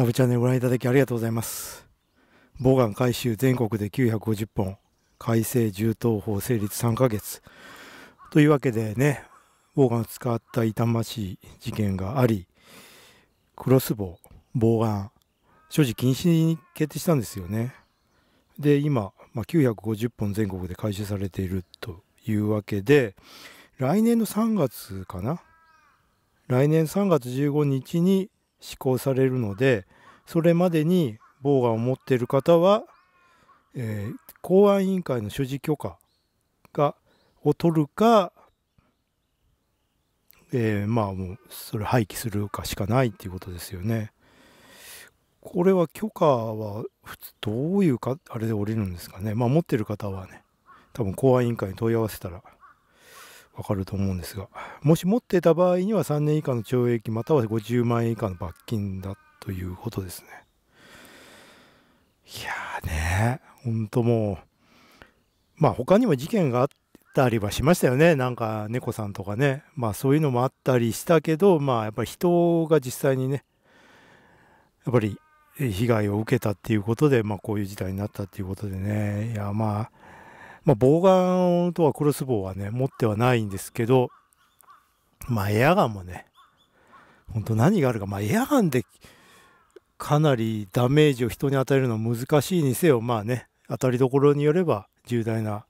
サブチャンネルご覧いただきありがとうございます。ボガン回収全国で950本、改正銃刀法成立3ヶ月。というわけでね、ボガンを使った痛ましい事件があり、クロスボウ、ボウガン、所持禁止に決定したんですよね。で、今、まあ、950本全国で回収されているというわけで、来年の3月かな来年3月15日に施行されるのでそれまでにボウガンを持っている方は、えー、公安委員会の所持許可がを取るか、えー、まあもうそれ廃棄するかしかないっていうことですよね。これは許可は普通どういうかあれで降りるんですかねまあ持ってる方はね多分公安委員会に問い合わせたらわかると思うんですが、もし持ってた場合には3年以下の懲役または50万円以下の罰金だということですね。いやーね、ほんともう、まあ他にも事件があったりはしましたよね。なんか猫さんとかね。まあそういうのもあったりしたけど、まあやっぱり人が実際にね、やっぱり被害を受けたっていうことで、まあこういう事態になったっていうことでね。いやまあ、まあ、棒ガンとはクロスボウはね、持ってはないんですけど、まあ、エアガンもね、本当何があるか、まあ、エアガンでかなりダメージを人に与えるのは難しいにせよ、まあね、当たりどころによれば重大な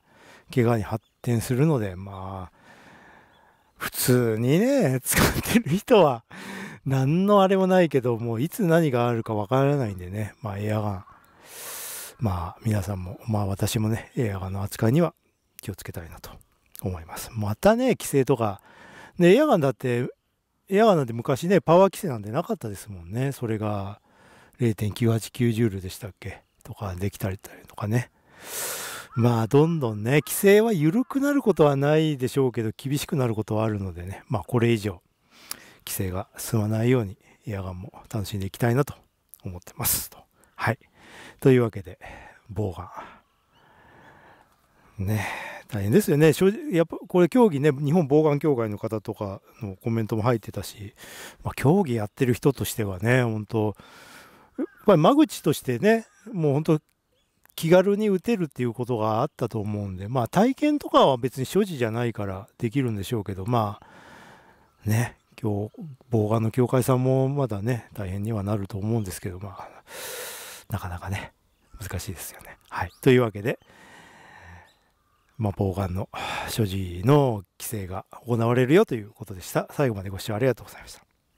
怪我に発展するので、まあ、普通にね、使ってる人は、何のあれもないけど、もういつ何があるかわからないんでね、まあ、エアガン。まあ皆さんも、まあ私もね、映画の扱いには気をつけたいなと思います。またね、規制とか、ね、エアガンだって、エアガンなんて昔ね、パワー規制なんてなかったですもんね。それが0.989ジュールでしたっけとかできたりとかね。まあ、どんどんね、規制は緩くなることはないでしょうけど、厳しくなることはあるのでね、まあ、これ以上、規制が進まないように、エアガンも楽しんでいきたいなと思ってますと。はい。というわけで、棒が。ね、大変ですよね。正直、やっぱこれ競技ね、日本防眼協会の方とかのコメントも入ってたし、まあ、競技やってる人としてはね、本当やっぱり間口としてね、もう本当気軽に打てるっていうことがあったと思うんで、まあ体験とかは別に所持じゃないからできるんでしょうけど、まあね、今日、防眼の協会さんもまだね、大変にはなると思うんですけど、まあ、なかなかね、難しいですよね。はい。というわけで、まあ、ボウの所持の規制が行われるよということでした。最後までご視聴ありがとうございました。